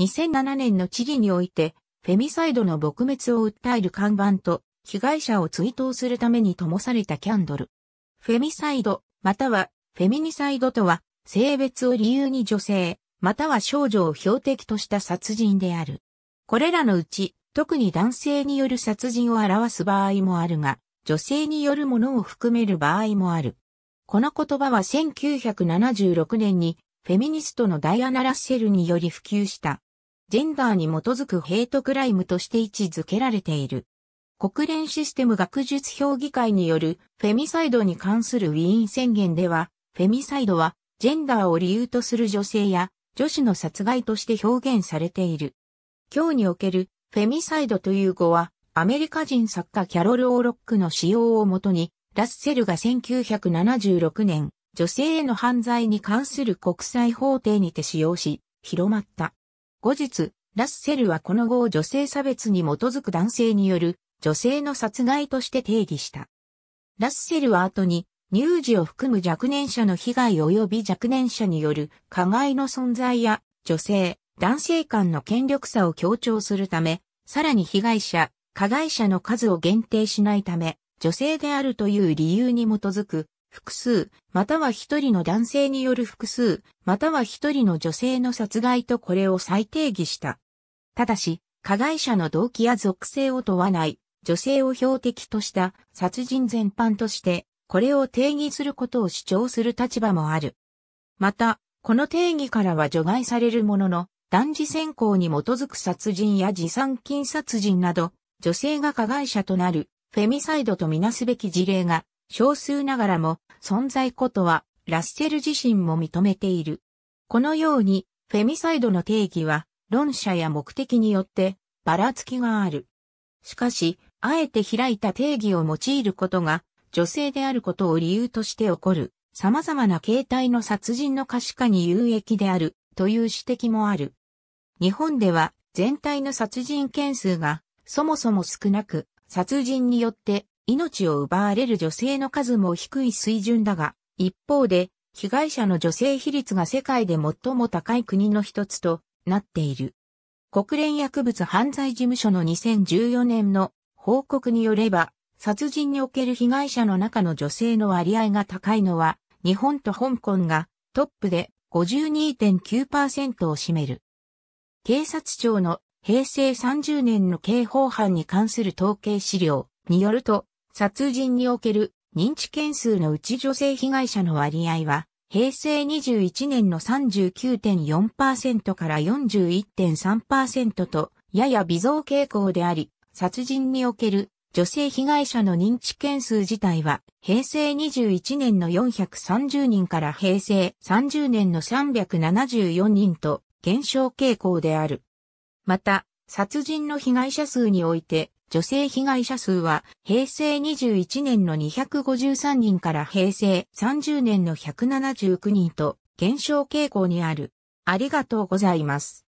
2007年の知事において、フェミサイドの撲滅を訴える看板と、被害者を追悼するために灯されたキャンドル。フェミサイド、または、フェミニサイドとは、性別を理由に女性、または少女を標的とした殺人である。これらのうち、特に男性による殺人を表す場合もあるが、女性によるものを含める場合もある。この言葉は1976年にフェミニストのダイアナ・ラッセルにより普及した。ジェンダーに基づくヘイトクライムとして位置づけられている。国連システム学術評議会によるフェミサイドに関するウィーン宣言では、フェミサイドはジェンダーを理由とする女性や女子の殺害として表現されている。今日におけるフェミサイドという語は、アメリカ人作家キャロル・オーロックの使用をもとに、ラッセルが1976年、女性への犯罪に関する国際法廷にて使用し、広まった。後日、ラッセルはこの後を女性差別に基づく男性による女性の殺害として定義した。ラッセルは後に乳児を含む若年者の被害及び若年者による加害の存在や女性、男性間の権力差を強調するため、さらに被害者、加害者の数を限定しないため、女性であるという理由に基づく複数、または一人の男性による複数、または一人の女性の殺害とこれを再定義した。ただし、加害者の動機や属性を問わない、女性を標的とした殺人全般として、これを定義することを主張する立場もある。また、この定義からは除外されるものの、男児選考に基づく殺人や持参金殺人など、女性が加害者となる、フェミサイドとみなすべき事例が少数ながらも存在ことはラッセル自身も認めている。このように、フェミサイドの定義は、論者や目的によってばらつきがある。しかし、あえて開いた定義を用いることが、女性であることを理由として起こる、様々な形態の殺人の可視化に有益である、という指摘もある。日本では、全体の殺人件数が、そもそも少なく、殺人によって命を奪われる女性の数も低い水準だが、一方で、被害者の女性比率が世界で最も高い国の一つとなっている。国連薬物犯罪事務所の2014年の報告によれば、殺人における被害者の中の女性の割合が高いのは、日本と香港がトップで52.9%を占める。警察庁の平成30年の刑法犯に関する統計資料によると、殺人における認知件数のうち女性被害者の割合は、平成21年の39.4%から41.3%と、やや微増傾向であり、殺人における女性被害者の認知件数自体は、平成21年の430人から平成30年の374人と減少傾向である。また、殺人の被害者数において、女性被害者数は平成21年の253人から平成30年の179人と減少傾向にある。ありがとうございます。